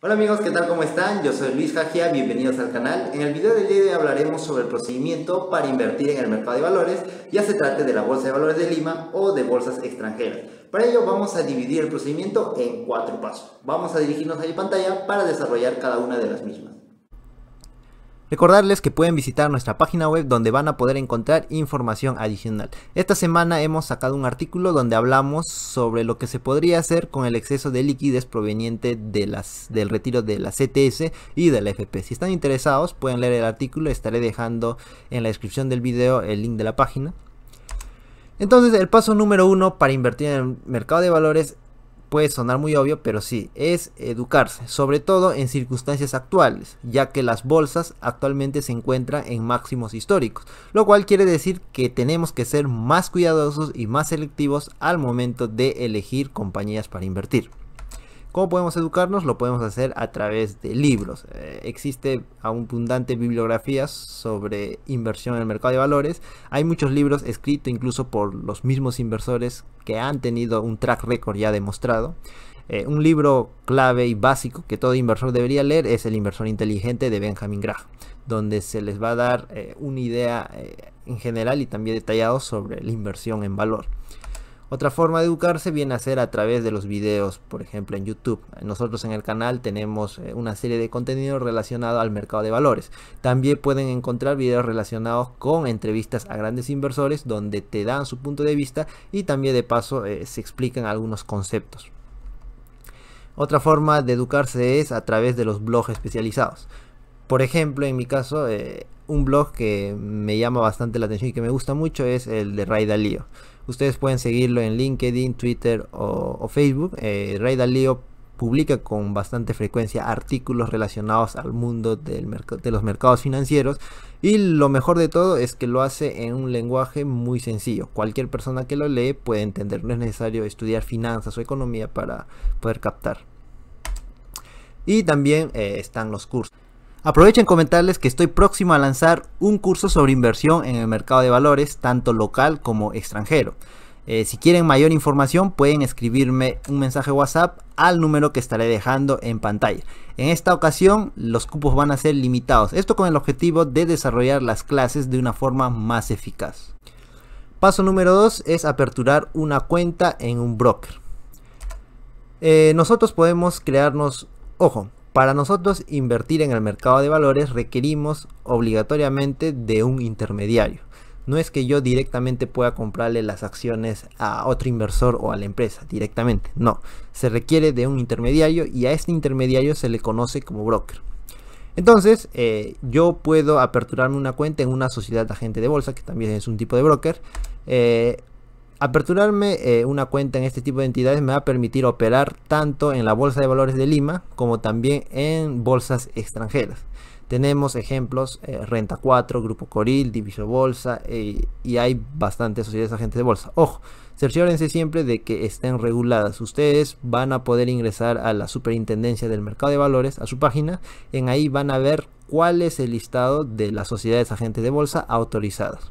Hola amigos, ¿qué tal? ¿Cómo están? Yo soy Luis Jagia, bienvenidos al canal. En el video de hoy hablaremos sobre el procedimiento para invertir en el mercado de valores, ya se trate de la Bolsa de Valores de Lima o de bolsas extranjeras. Para ello vamos a dividir el procedimiento en cuatro pasos. Vamos a dirigirnos a mi pantalla para desarrollar cada una de las mismas. Recordarles que pueden visitar nuestra página web donde van a poder encontrar información adicional. Esta semana hemos sacado un artículo donde hablamos sobre lo que se podría hacer con el exceso de liquidez proveniente de las, del retiro de la CTS y de la FP. Si están interesados pueden leer el artículo, estaré dejando en la descripción del video el link de la página. Entonces el paso número uno para invertir en el mercado de valores Puede sonar muy obvio, pero sí, es educarse, sobre todo en circunstancias actuales, ya que las bolsas actualmente se encuentran en máximos históricos, lo cual quiere decir que tenemos que ser más cuidadosos y más selectivos al momento de elegir compañías para invertir. ¿Cómo podemos educarnos? Lo podemos hacer a través de libros. Eh, existe abundante bibliografía sobre inversión en el mercado de valores. Hay muchos libros escritos incluso por los mismos inversores que han tenido un track record ya demostrado. Eh, un libro clave y básico que todo inversor debería leer es El inversor inteligente de Benjamin Graham, donde se les va a dar eh, una idea en general y también detallado sobre la inversión en valor. Otra forma de educarse viene a ser a través de los videos, por ejemplo en YouTube. Nosotros en el canal tenemos eh, una serie de contenidos relacionados al mercado de valores. También pueden encontrar videos relacionados con entrevistas a grandes inversores donde te dan su punto de vista y también de paso eh, se explican algunos conceptos. Otra forma de educarse es a través de los blogs especializados. Por ejemplo, en mi caso, eh, un blog que me llama bastante la atención y que me gusta mucho es el de Ray Dalio. Ustedes pueden seguirlo en LinkedIn, Twitter o, Facebook. Eh, Ray Dalio publica con bastante frecuencia artículos relacionados al mundo de los mercados financieros y lo mejor de todo es que lo hace en un lenguaje muy sencillo. Cualquier persona que lo lee puede entender, no es necesario estudiar finanzas o economía para poder captar. Y también eh, están los cursos. Aprovechen comentarles que estoy próximo a lanzar un curso sobre inversión en el mercado de valores, tanto local como extranjero. Eh, si quieren mayor información pueden escribirme un mensaje WhatsApp al número que estaré dejando en pantalla. En esta ocasión los cupos van a ser limitados, esto con el objetivo de desarrollar las clases de una forma más eficaz. Paso número 2 es aperturar una cuenta en un broker. Eh, nosotros podemos crearnos, ojo, para nosotros invertir en el mercado de valores requerimos obligatoriamente de un intermediario. No es que yo directamente pueda comprarle las acciones a otro inversor o a la empresa directamente, no. Se requiere de un intermediario y a este intermediario se le conoce como broker. Entonces, eh, yo puedo aperturarme una cuenta en una sociedad de agente de bolsa, que también es un tipo de broker, eh, Aperturarme eh, una cuenta en este tipo de entidades me va a permitir operar tanto en la Bolsa de Valores de Lima como también en bolsas extranjeras. Tenemos ejemplos, eh, Renta 4, Grupo Coril, Diviso Bolsa eh, y hay bastantes sociedades agentes de bolsa. Ojo, cerciórense siempre de que estén reguladas. Ustedes van a poder ingresar a la Superintendencia del Mercado de Valores, a su página. En ahí van a ver cuál es el listado de las sociedades agentes de bolsa autorizadas.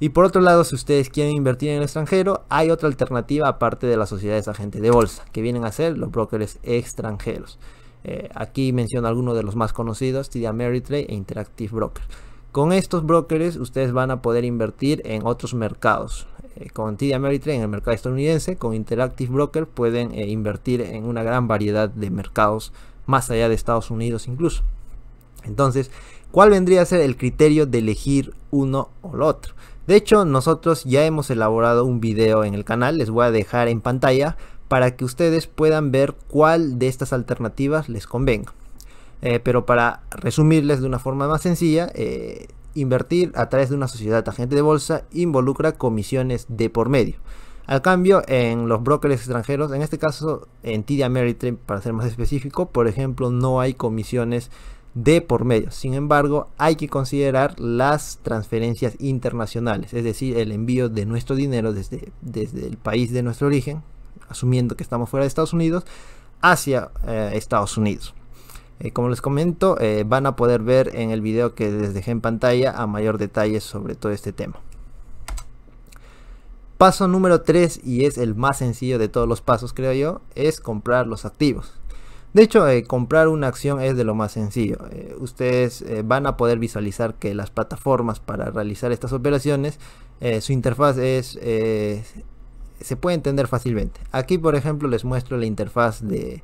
Y por otro lado, si ustedes quieren invertir en el extranjero, hay otra alternativa aparte de las sociedades agentes de bolsa, que vienen a ser los brokers extranjeros. Eh, aquí menciono algunos de los más conocidos, TD Ameritrade e Interactive Broker. Con estos brokers ustedes van a poder invertir en otros mercados. Eh, con TD Ameritrade en el mercado estadounidense, con Interactive Broker pueden eh, invertir en una gran variedad de mercados más allá de Estados Unidos incluso. Entonces, ¿cuál vendría a ser el criterio de elegir uno o el otro? De hecho, nosotros ya hemos elaborado un video en el canal, les voy a dejar en pantalla para que ustedes puedan ver cuál de estas alternativas les convenga. Eh, pero para resumirles de una forma más sencilla, eh, invertir a través de una sociedad agente de bolsa involucra comisiones de por medio. Al cambio, en los brokers extranjeros, en este caso en TD Ameritrade para ser más específico, por ejemplo, no hay comisiones de por medio. Sin embargo, hay que considerar las transferencias internacionales, es decir, el envío de nuestro dinero desde, desde el país de nuestro origen, asumiendo que estamos fuera de Estados Unidos, hacia eh, Estados Unidos. Eh, como les comento, eh, van a poder ver en el video que les dejé en pantalla a mayor detalle sobre todo este tema. Paso número 3 y es el más sencillo de todos los pasos creo yo, es comprar los activos. De hecho, eh, comprar una acción es de lo más sencillo. Eh, ustedes eh, van a poder visualizar que las plataformas para realizar estas operaciones, su interfaz es se puede entender fácilmente. Aquí, por ejemplo, les muestro la interfaz de,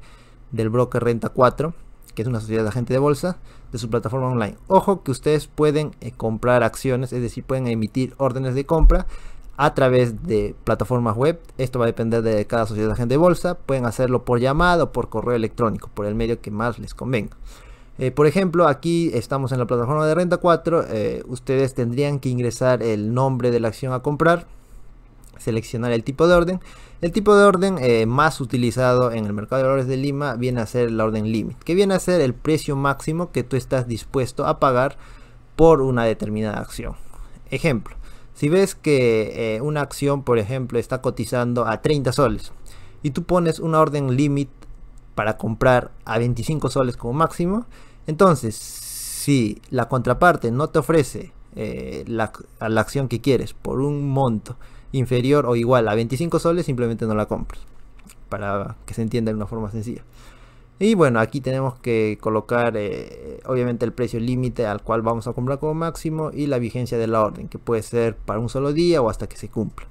del broker Renta 4, que es una sociedad de agente de bolsa, de su plataforma online. Ojo que ustedes pueden comprar acciones, es decir, pueden emitir órdenes de compra a través de plataformas web. Esto va a depender de cada sociedad de agente de bolsa. Pueden hacerlo por llamada o por correo electrónico, por el medio que más les convenga. Eh, por ejemplo, aquí estamos en la plataforma de Renta 4. Eh, ustedes tendrían que ingresar el nombre de la acción a comprar, seleccionar el tipo de orden. El tipo de orden eh, más utilizado en el mercado de valores de Lima viene a ser la orden limit, que viene a ser el precio máximo que tú estás dispuesto a pagar por una determinada acción. Ejemplo, si ves que eh, una acción, por ejemplo, está cotizando a 30 soles y tú pones una orden limit para comprar a 25 soles como máximo, entonces si la contraparte no te ofrece eh, la acción que quieres por un monto inferior o igual a 25 soles, simplemente no la compras. Para que se entienda de una forma sencilla. Y bueno, aquí tenemos que colocar eh, obviamente el precio límite al cual vamos a comprar como máximo y la vigencia de la orden, que puede ser para un solo día o hasta que se cumpla.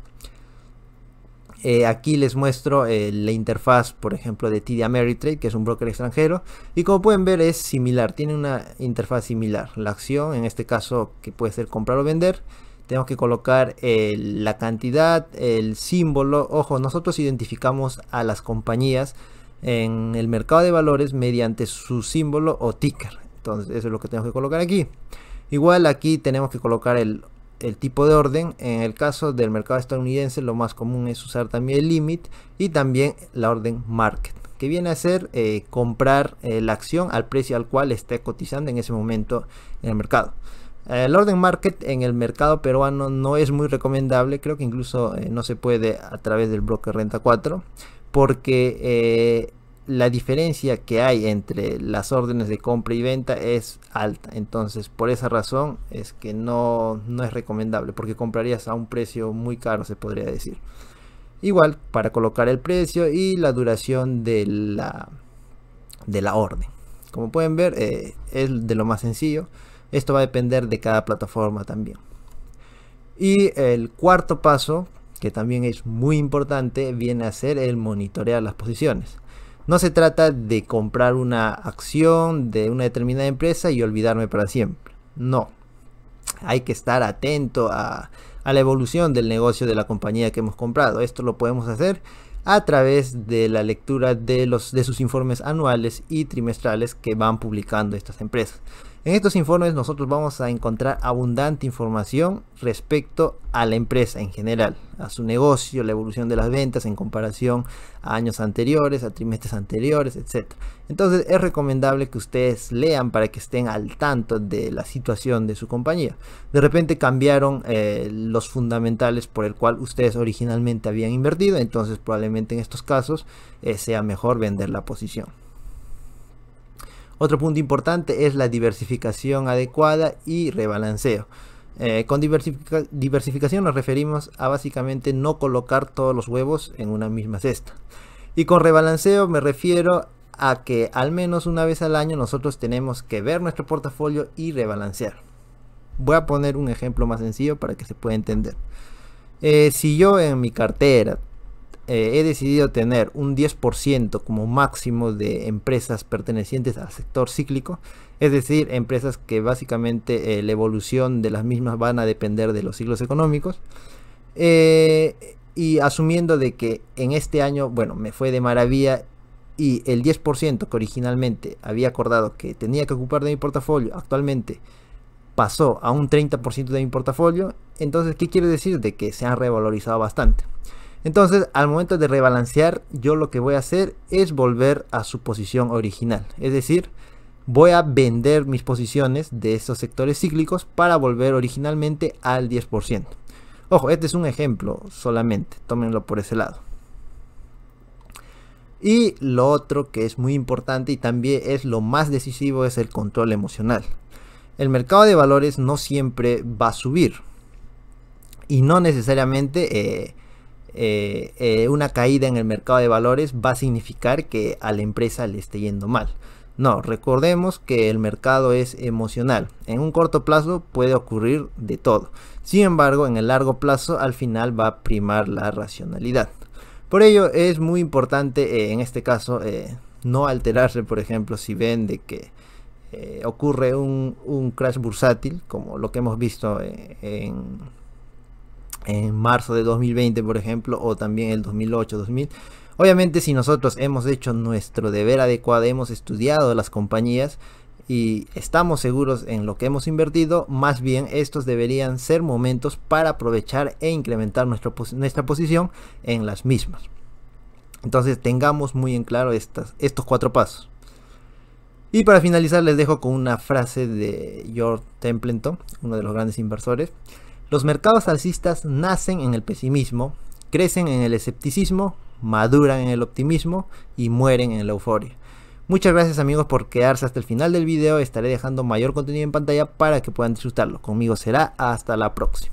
Eh, aquí les muestro eh, la interfaz, por ejemplo, de TD Ameritrade, que es un broker extranjero. Y como pueden ver es similar, tiene una interfaz similar. La acción, en este caso, que puede ser comprar o vender. Tenemos que colocar la cantidad, el símbolo. Ojo, nosotros identificamos a las compañías en el mercado de valores mediante su símbolo o ticker. Entonces eso es lo que tenemos que colocar aquí. Igual aquí tenemos que colocar el, tipo de orden. En el caso del mercado estadounidense lo más común es usar también el limit y también la orden market que viene a ser eh, comprar eh, la acción al precio al cual esté cotizando en ese momento en el mercado. El eh, orden market en el mercado peruano no es muy recomendable, creo que incluso no se puede a través del broker renta 4, porque eh, la diferencia que hay entre las órdenes de compra y venta es alta. Entonces, por esa razón es que no, es recomendable, porque comprarías a un precio muy caro, se podría decir. Igual para colocar el precio y la duración de la, de la orden. Como pueden ver, eh, es de lo más sencillo. Esto va a depender de cada plataforma también. Y el cuarto paso que también es muy importante, viene a ser el monitorear las posiciones. No se trata de comprar una acción de una determinada empresa y olvidarme para siempre. No. Hay que estar atento a, la evolución del negocio de la compañía que hemos comprado. Esto lo podemos hacer a través de la lectura de, los, de sus informes anuales y trimestrales que van publicando estas empresas. En estos informes nosotros vamos a encontrar abundante información respecto a la empresa en general, a su negocio, la evolución de las ventas en comparación a años anteriores, a trimestres anteriores, etc. Entonces es recomendable que ustedes lean para que estén al tanto de la situación de su compañía. De repente cambiaron eh, los fundamentales por el cual ustedes originalmente habían invertido, entonces probablemente en estos casos eh, sea mejor vender la posición. Otro punto importante es la diversificación adecuada y rebalanceo. Eh, con diversificación nos referimos a básicamente no colocar todos los huevos en una misma cesta. Y con rebalanceo me refiero a que al menos una vez al año nosotros tenemos que ver nuestro portafolio y rebalancear. Voy a poner un ejemplo más sencillo para que se pueda entender. Eh, si yo en mi cartera eh, he decidido tener un 10% como máximo de empresas pertenecientes al sector cíclico, es decir, empresas que básicamente eh, la evolución de las mismas van a depender de los ciclos económicos. Eh, y asumiendo de que en este año, bueno, me fue de maravilla y el 10% que originalmente había acordado que tenía que ocupar de mi portafolio, actualmente pasó a un 30% de mi portafolio, entonces, ¿qué quiere decir? De que se han revalorizado bastante. Entonces, al momento de rebalancear, yo lo que voy a hacer es volver a su posición original. Es decir, voy a vender mis posiciones de esos sectores cíclicos para volver originalmente al 10%. Ojo, este es un ejemplo solamente, tómenlo por ese lado. Y lo otro que es muy importante y también es lo más decisivo es el control emocional. El mercado de valores no siempre va a subir. Y no necesariamente eh, eh, eh, una caída en el mercado de valores va a significar que a la empresa le esté yendo mal. No, recordemos que el mercado es emocional. En un corto plazo puede ocurrir de todo. Sin embargo, en el largo plazo al final va a primar la racionalidad. Por ello es muy importante eh, en este caso no alterarse, por ejemplo, si ven de que ocurre un, crash bursátil, como lo que hemos visto en, en marzo de 2020, por ejemplo, o también el 2008, 2000. Obviamente si nosotros hemos hecho nuestro deber adecuado, hemos estudiado las compañías y estamos seguros en lo que hemos invertido, más bien estos deberían ser momentos para aprovechar e incrementar nuestra posición en las mismas. Entonces tengamos muy en claro estas, estos cuatro pasos. Y para finalizar les dejo con una frase de George Templeton, uno de los grandes inversores. Los mercados alcistas nacen en el pesimismo, crecen en el escepticismo, maduran en el optimismo y mueren en la euforia. Muchas gracias amigos por quedarse hasta el final del video, estaré dejando mayor contenido en pantalla para que puedan disfrutarlo. Conmigo será hasta la próxima.